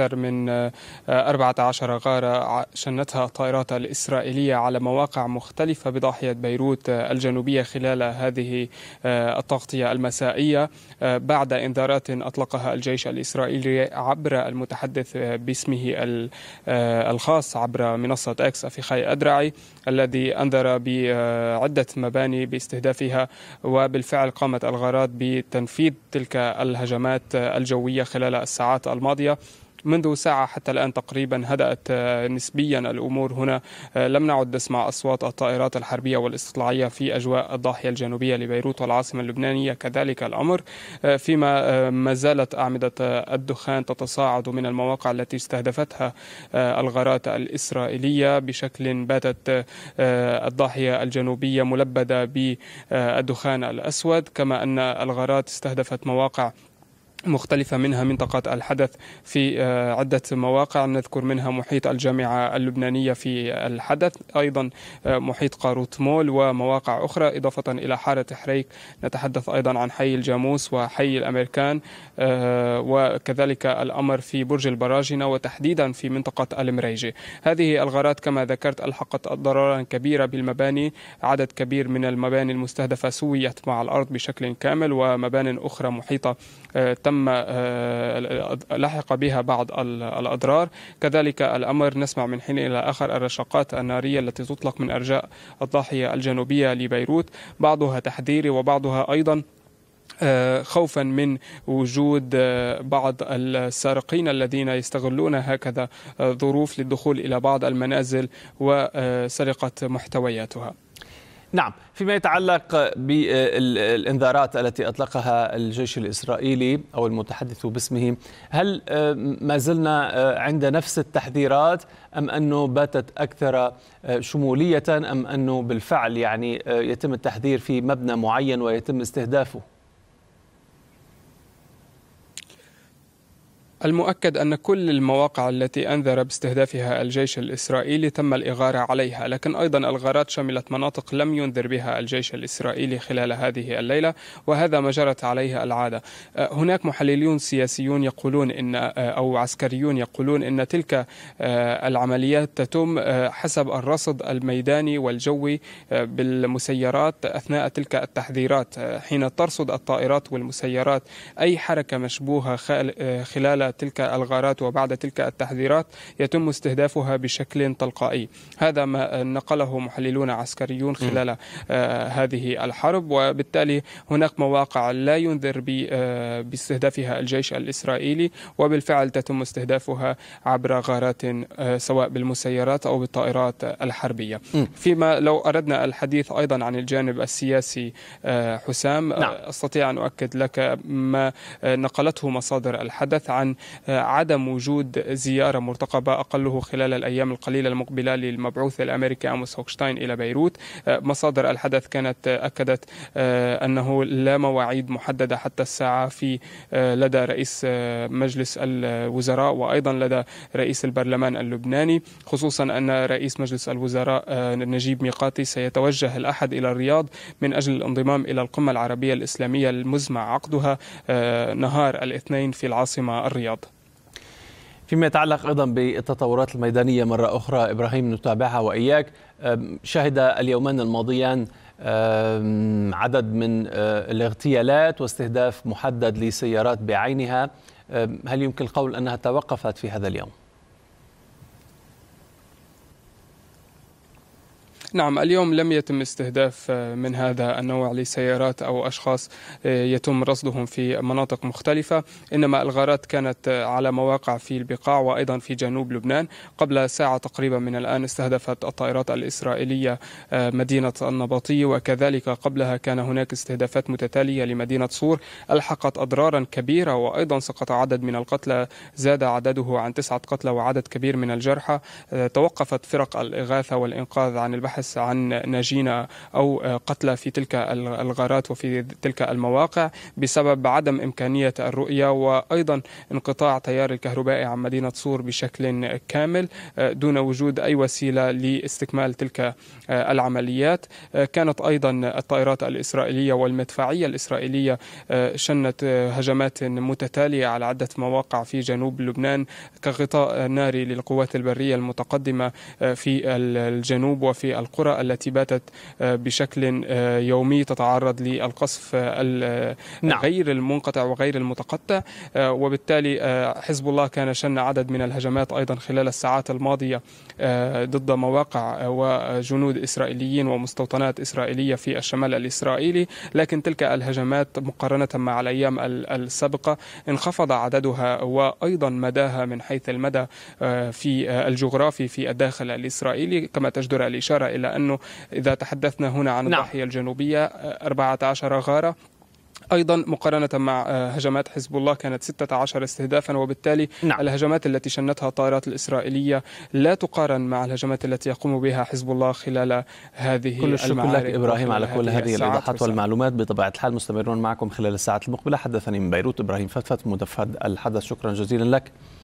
أكثر من 14 آه، غارة شنتها الطائرات الإسرائيلية على مواقع مختلفة بضاحية بيروت آه، الجنوبية خلال هذه آه، التغطية المسائية بعد إنذارات أطلقها الجيش الإسرائيلي عبر المتحدث باسمه الخاص عبر منصة إكس أفيخاي أدرعي الذي أنذر بعدة مباني باستهدافها وبالفعل قامت الغارات بتنفيذ تلك الهجمات الجوية خلال الساعات الماضية منذ ساعة حتى الآن تقريبا هدأت آه، نسبيا الأمور هنا آه، لم نعد نسمع أصوات الطائرات الحربية والاستطلاعية في أجواء الضاحية الجنوبية لبيروت والعاصمة اللبنانية كذلك الأمر آه، فيما ما زالت أعمدة الدخان تتصاعد من المواقع التي استهدفتها الغارات الإسرائيلية بشكل باتت الضاحية الجنوبية ملبدة بالدخان الأسود كما أن الغارات استهدفت مواقع مختلفة منها منطقة الحدث في آه، عدة مواقع نذكر منها محيط الجامعة اللبنانية في الحدث أيضا آه، محيط قاروت مول ومواقع أخرى إضافة إلى حارة حريك نتحدث أيضا عن حي الجاموس وحي الأمريكان آه، وكذلك الأمر في برج البراجنة وتحديدا في منطقة المريجة هذه الغارات كما ذكرت ألحقت ضررا كبيرة بالمباني عدد كبير من المباني المستهدفة سويت مع الأرض بشكل كامل ومبان أخرى محيطة تم تم آه، لحق بها بعض الأضرار كذلك الأمر نسمع من حين إلى آخر الرشاقات النارية التي تطلق من أرجاء الضاحية الجنوبية لبيروت بعضها تحذيري وبعضها أيضا آه، خوفا من وجود آه، بعض السارقين الذين يستغلون هكذا ظروف للدخول الى بعض المنازل وسرقه محتوياتها نعم فيما يتعلق بالانذارات التي اطلقها الجيش الاسرائيلي او المتحدث باسمه هل ما زلنا عند نفس التحذيرات ام انه باتت اكثر شموليه ام انه بالفعل يعني يتم التحذير في مبنى معين ويتم استهدافه المؤكد أن كل المواقع التي أنذر باستهدافها الجيش الإسرائيلي تم الإغارة عليها لكن أيضا الغارات شملت مناطق لم ينذر بها الجيش الإسرائيلي خلال هذه الليلة وهذا ما جرت عليه العادة آه، هناك محللون سياسيون يقولون إن آه، أو عسكريون يقولون إن تلك آه، العمليات تتم حسب الرصد الميداني والجوي بالمسيرات أثناء تلك التحذيرات حين ترصد الطائرات والمسيرات أي حركة مشبوهة خلال تلك الغارات وبعد تلك التحذيرات يتم استهدافها بشكل تلقائي هذا ما نقله محللون عسكريون خلال آه، هذه الحرب وبالتالي هناك مواقع لا ينذر آه، باستهدافها الجيش الإسرائيلي وبالفعل تتم استهدافها عبر غارات آه، سواء بالمسيرات أو بالطائرات الحربية فيما لو أردنا الحديث أيضا عن الجانب السياسي حسام نعم. أستطيع أن أؤكد لك ما نقلته مصادر الحدث عن عدم وجود زيارة مرتقبة أقله خلال الأيام القليلة المقبلة للمبعوث الأمريكي أموس هوكشتاين إلى بيروت مصادر الحدث كانت أكدت آه، أنه لا مواعيد محددة حتى الساعة في آه، لدى رئيس آه، مجلس الوزراء وأيضا لدى رئيس البرلمان اللبناني خصوصا أن رئيس مجلس الوزراء نجيب ميقاتي سيتوجه الأحد إلى الرياض من أجل الانضمام إلى القمة العربية الإسلامية المزمع عقدها نهار الاثنين في العاصمة الرياض فيما يتعلق ايضا بالتطورات الميدانيه مره اخرى ابراهيم نتابعها واياك شهد اليومان الماضيان عدد من آه، الاغتيالات واستهداف محدد لسيارات بعينها هل يمكن القول انها توقفت في هذا اليوم؟ نعم اليوم لم يتم استهداف آه، من هذا النوع لسيارات أو أشخاص آه، يتم رصدهم في مناطق مختلفة إنما الغارات كانت آه، على مواقع في البقاع وأيضا في جنوب لبنان قبل ساعة تقريبا من الآن استهدفت الطائرات الإسرائيلية مدينة النبطي وكذلك قبلها كان هناك استهدافات متتالية لمدينة صور ألحقت أضرارا كبيرة وأيضا سقط عدد من القتلى زاد عدده عن تسعة قتلى وعدد كبير من الجرحى توقفت فرق الإغاثة والإنقاذ عن البحث البحث عن ناجين أو آه، قتلى في تلك الغارات وفي تلك المواقع بسبب عدم إمكانية الرؤية وأيضا انقطاع تيار الكهربائي عن مدينة صور بشكل كامل آه، دون وجود أي وسيلة لاستكمال تلك آه، العمليات كانت أيضا الطائرات الإسرائيلية والمدفعية الإسرائيلية شنت هجمات متتالية على عدة مواقع في جنوب لبنان كغطاء ناري للقوات البرية المتقدمة في الجنوب وفي القرى التي باتت آه، بشكل آه، يومي تتعرض للقصف آه، نعم. غير المنقطع وغير المتقطع وبالتالي حزب الله كان شن عدد من الهجمات أيضا خلال الساعات الماضية ضد مواقع وجنود إسرائيليين ومستوطنات إسرائيلية في الشمال الإسرائيلي لكن تلك الهجمات مقارنة مع الأيام السابقة انخفض عددها وأيضا مداها من حيث المدى في الجغرافي في الداخل الإسرائيلي كما تجدر الإشارة إلى إلى أنه إذا تحدثنا هنا عن نعم. الجنوبية 14 آه، غارة ايضا مقارنه مع آه، هجمات حزب الله كانت 16 استهدافا وبالتالي نعم. الهجمات التي شنتها الطائرات الاسرائيليه لا تقارن مع الهجمات التي يقوم بها حزب الله خلال هذه كل الشكر لك ابراهيم على كل هذه الايضاحات والمعلومات بطبيعه الحال مستمرون معكم خلال الساعات المقبله حدثني من بيروت ابراهيم فتفت مدفد الحدث شكرا جزيلا لك